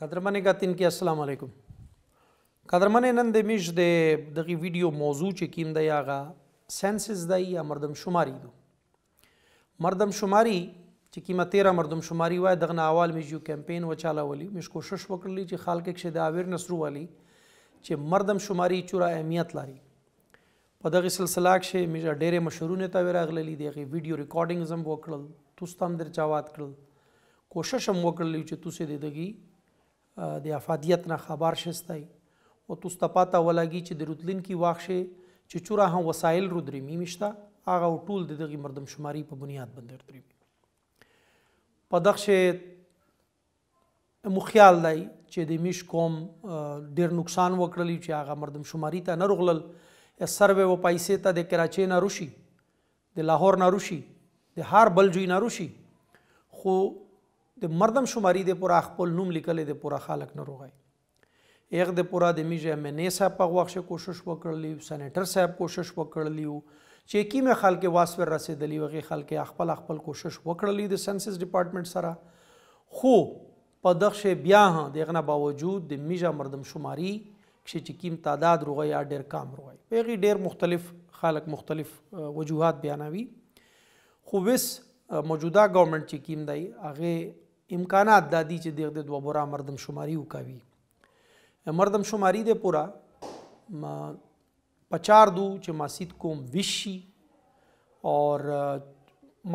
قدرمنې ګاتین کې السلام علیکم قدرمنې نن د میش د دغه ویډیو موضوع چې کیم دی هغه سنسز دی یا مردم شماري دو مردم شماري چې کیمه 13 مردم شماري وای دغه ناوال میش یو کمپین وچاله ولی مش کوشش وکړلی چې خلک کې د اویرنس رو والی چې مردم شماري چورا اهمیت لري په دغه سلسله کې میش ډېرې مشهورونه تا ویراغللی دغه ویډیو ریکارډینګ زم وکړل تاسو هم در چاوات کړل کوشش هم وکړلی چې تاسو د دغه د افادیت نه خبر شستای او تاسو ته پاته ولګي چې د رتلین کې واخشه چې چورا هم وسایل رو درې میمشتا هغه ټول د دغه مردم شماري په بنیاد باندې درې په دغه مو خیال دی چې د میش کوم ډیر نقصان وکړلی چې هغه مردم شماري ته نه رغلل سروې و پیسې ته د کراچۍ نه روشي د لاهور نه روشي د هر بل جوی نه روشي خو د مردم شماري د پورا خپل نوم لیکل د پورا خالق نه روغای یغ د پورا د میجه منې صاحب په وخت کوشش وکړلی سېنیټر صاحب کوشش وکړلیو چې کیمه خلک واسو رسیدلی وغه خلک خپل خپل کوشش وکړلی د سنسس ډپارټمنټ سره خو په دغه بیا هم دغه باوجود د میجه مردم شماري کښې چې کیم تعداد روغه یا ډېر کم روغه په هغې ډېر مختلف خلک مختلف وجوهات بیانوي خو وس موجوده ګورنمنت چې کیم دی هغې امکانات د دې چې دغه د دوباره مردم شماري وکاوي مردم شماري د پورا ما پچار دو چې مسجد کوم وشي اور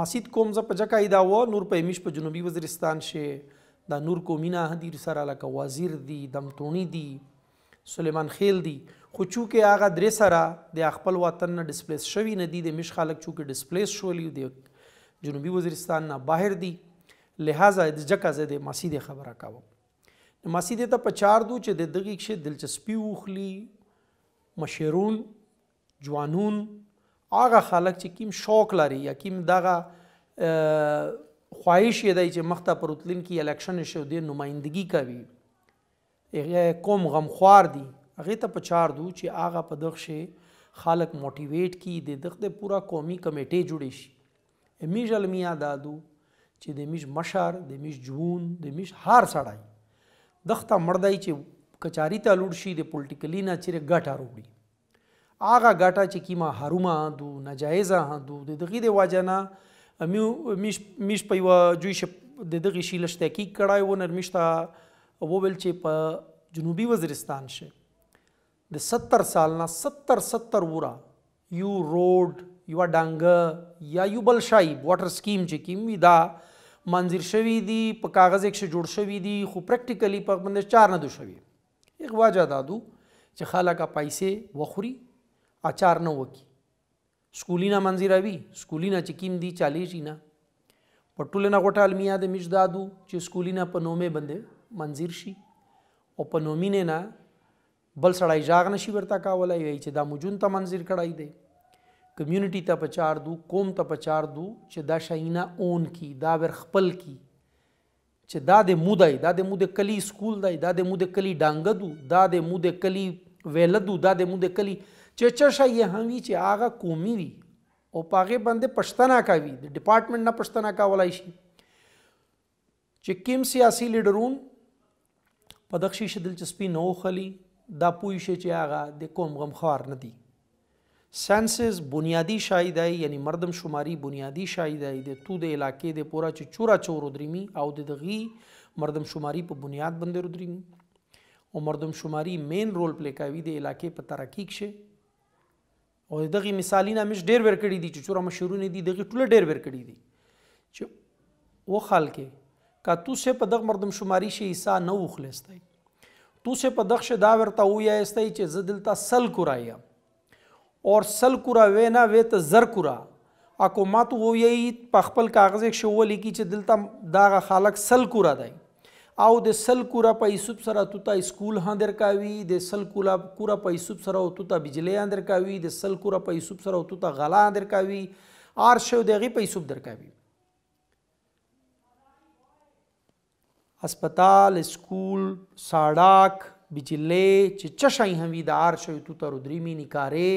مسجد کوم ز پجکا ایدا و نور په ایمیش په جنوبي وزیرستان شه دا نور کومینا هدي سره لکه وزیر دی دمتونی دی سلیمان خیل دی خو چونکې هغه درې سره د خپل وطن نه ډسپلیس شوی نه دی د مش خلک چونکې ډسپلیس شولې دی جنوبي وزیرستان نه بهر دی لہٰذا ځکه زه د ماسی د خبره کوم ماسی د ته په چار دو چې د دغې کښې دلچسپي وخلي مشرون جوانون هغه خلک چې کیم شوق لري یا کیم دغه خواهش یې دی چې مخته پر وتلین کې الیکشن شو دی نمایندګي کوي هغه قوم غمخوار دي هغې ته په چار دو چې هغه په دغه شی خلک موټیویټ کړي د دغه د پوره قومي کمیټې جوړې شي همیشه المیه دادو چې د میش مشر د میش جون د میش هار سړی دخته مردای چې کچاري ته لوړ شي د پولیټیکلی نه چیرې ګټه روړي هغه ګټه چې کیما حرومه دو ناجایزه دو د دغې د واجنه میو میش میش په یو جویش د دغې شی لښ تحقیق کړای و نرمشتا وویل چې په جنوبی وزیرستان شه د 70 سال نه 70 70 ورا یو روډ یو ډنګ یا یو بل شایب واټر سکیم چې کیم دا منظر شوی دي په کاغذ کې جوړ شوی دي خو پریکټیکلی په باندې چار نه دو شوی یو واجه دادو چې خلک پیسې وخوري اچار نه وکی سکولینا منظراوي سکولینا چې کیم دي چالي شي نه پټولنا غټه المیه د مجدادو چې سکولینا په نومه باندې منظر شي او په نومینه نه بل سړی جاغ نشي ورته کاولای چې دا مجون ته منظر کړای دی کمیونټي ته پچار دو قوم ته پچار دو چې دا شاینا اون کی دا ور خپل کی چې دا د مودای دا د مود کلی سکول دای دا د مود کلی ډانګ دو دا د مود کلی ویلدو دا د مود کلی چې چا شای همی چې آغا قومي وی او پاغه باندې پښتنا کوي د ډپارټمنټ نه پښتنا کولای شي چې کوم سیاسي لیډرون په دغه شي دلچسپي نه خلی دا پوي شي چې هغه د کوم غمخوار نه دي سنسز بنیادی شای دی یعنی مردم شماری بنیادی شای دی د تو د علاقې د پورا چې چورا چور درمی او د دغی مردم شماری په بنیاد باندې درمی او مردم شماری مین رول پلی کوي د علاقې په ترقی کې او دغه مثالونه مش ډیر ور کړی دي چې چورا مشهورونه دي دغه ټوله ډیر ور کړی دي چې و خال کې کا تو سه په دغه مردم شماری شي حصہ نه وخلستای تو سه په دغه شدا ورته وایستای چې زدلتا سل کرایم اور سل کورا وینا وې ته زر کورا حکومت وو یې په خپل کاغذ کې شو لیکي چې دلته دا خالق سل کورا دی او د سل کورا پیسوب سره توتا سکول هاندر کاوي د سل کولا کورا پیسوب سره توتا بجلی هاندر کاوي د سل کورا پیسوب سره توتا غلا هاندر کاوي ار شو دغه پیسوب در کاوي هسپتال سکول ساڑاک بجلی چې چشای هم وی د ار شو توتا رودریمی نکاره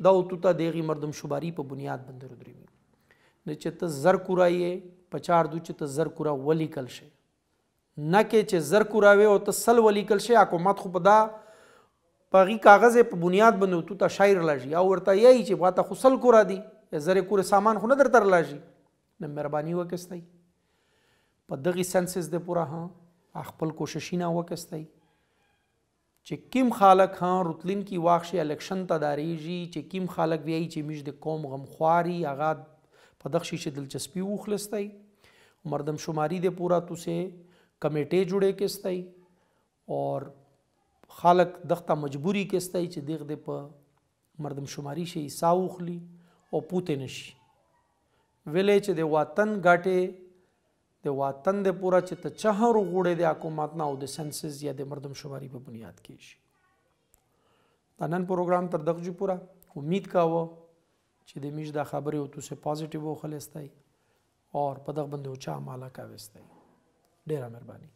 دا اوتوتا دغه مردم شماري په بنیاد بندر درېږي نه چې ته زر کورایې په چار دو چې ته زر کورا ولیکل شي نه کې چې زر کوراوي او ته سل ولیکل شي حکومت خو په دا په غي کاغذ په بنیاد باندې تو ته شاعر لاجی او ورته یی چې واته خو سل کورا دی زر کور سامان خو نه درته لاجی نه مهرباني وکستای په دغه سنسس د پوره ها خپل کوششینه وکستای چې کیم خالق هان رتلین کی واخشي الیکشن ته داریږي چې کیم خالق وی چې موږ د قوم غمخواري هغه په دغه شي چې دلچسپي وخلستای مردم شماری دې پورا توسه کمیټه جوړې کېستای اور خالق دغه مجبوری کېستای چې دغه د په مردم شماری شي ساوخلی او پوتې نشي ویلې چې د وطن غاټه د وطن د پوره چې ته چهر غوړې د حکومت نه او د سنسز یا د مردم شماري په بنیاد کې شي دا نن پروګرام تر دغه پورا امید کاوه چې د میش دا خبرې او تاسو پوزېټیو وخلستای او په دغه باندې او چا مالا کاوستای ډیره مهرباني